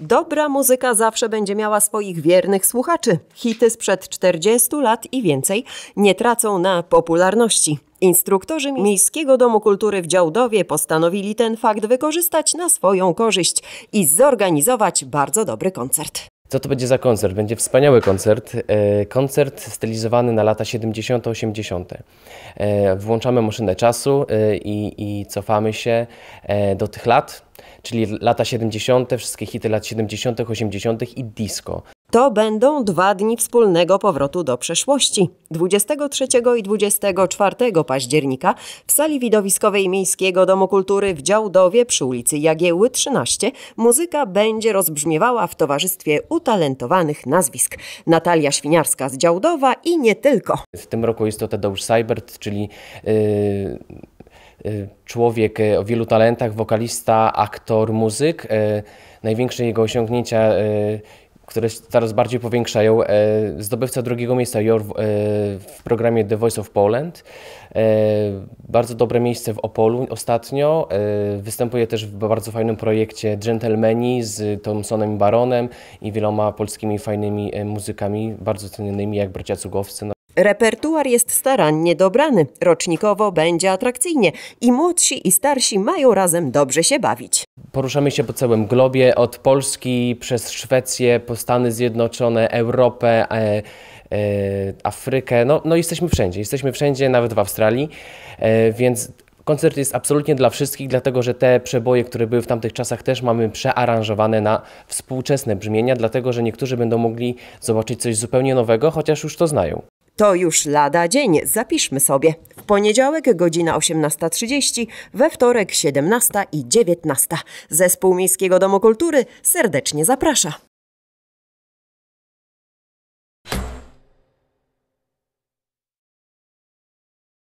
Dobra muzyka zawsze będzie miała swoich wiernych słuchaczy. Hity sprzed 40 lat i więcej nie tracą na popularności. Instruktorzy Miejskiego Domu Kultury w Działdowie postanowili ten fakt wykorzystać na swoją korzyść i zorganizować bardzo dobry koncert. Co to będzie za koncert? Będzie wspaniały koncert. E, koncert stylizowany na lata 70-80. E, włączamy maszynę czasu e, i, i cofamy się do tych lat czyli lata 70., wszystkie hity lat 70., 80. i disco. To będą dwa dni wspólnego powrotu do przeszłości. 23 i 24 października w sali widowiskowej Miejskiego Domu Kultury w Działdowie przy ulicy Jagieły 13 muzyka będzie rozbrzmiewała w towarzystwie utalentowanych nazwisk. Natalia Świniarska z Działdowa i nie tylko. W tym roku jest to Tadeusz Seibert, czyli yy Y, człowiek y, o wielu talentach, wokalista, aktor, muzyk. Y, największe jego osiągnięcia, które się coraz bardziej powiększają, zdobywca drugiego miejsca w programie The Voice of Poland. Bardzo dobre miejsce w Opolu ostatnio. Występuje też w bardzo fajnym projekcie Gentlemani z Thompsonem Baronem i wieloma polskimi fajnymi muzykami, bardzo cenionymi jak bracia Cugowcy. Repertuar jest starannie dobrany, rocznikowo będzie atrakcyjnie i młodsi i starsi mają razem dobrze się bawić. Poruszamy się po całym globie, od Polski przez Szwecję, po Stany Zjednoczone, Europę, e, e, Afrykę. No, no jesteśmy wszędzie, jesteśmy wszędzie, nawet w Australii, e, więc Koncert jest absolutnie dla wszystkich, dlatego że te przeboje, które były w tamtych czasach, też mamy przearanżowane na współczesne brzmienia, dlatego że niektórzy będą mogli zobaczyć coś zupełnie nowego, chociaż już to znają. To już lada dzień, zapiszmy sobie. W poniedziałek godzina 18.30, we wtorek 17 i 19. Zespół Miejskiego Domu Kultury serdecznie zaprasza.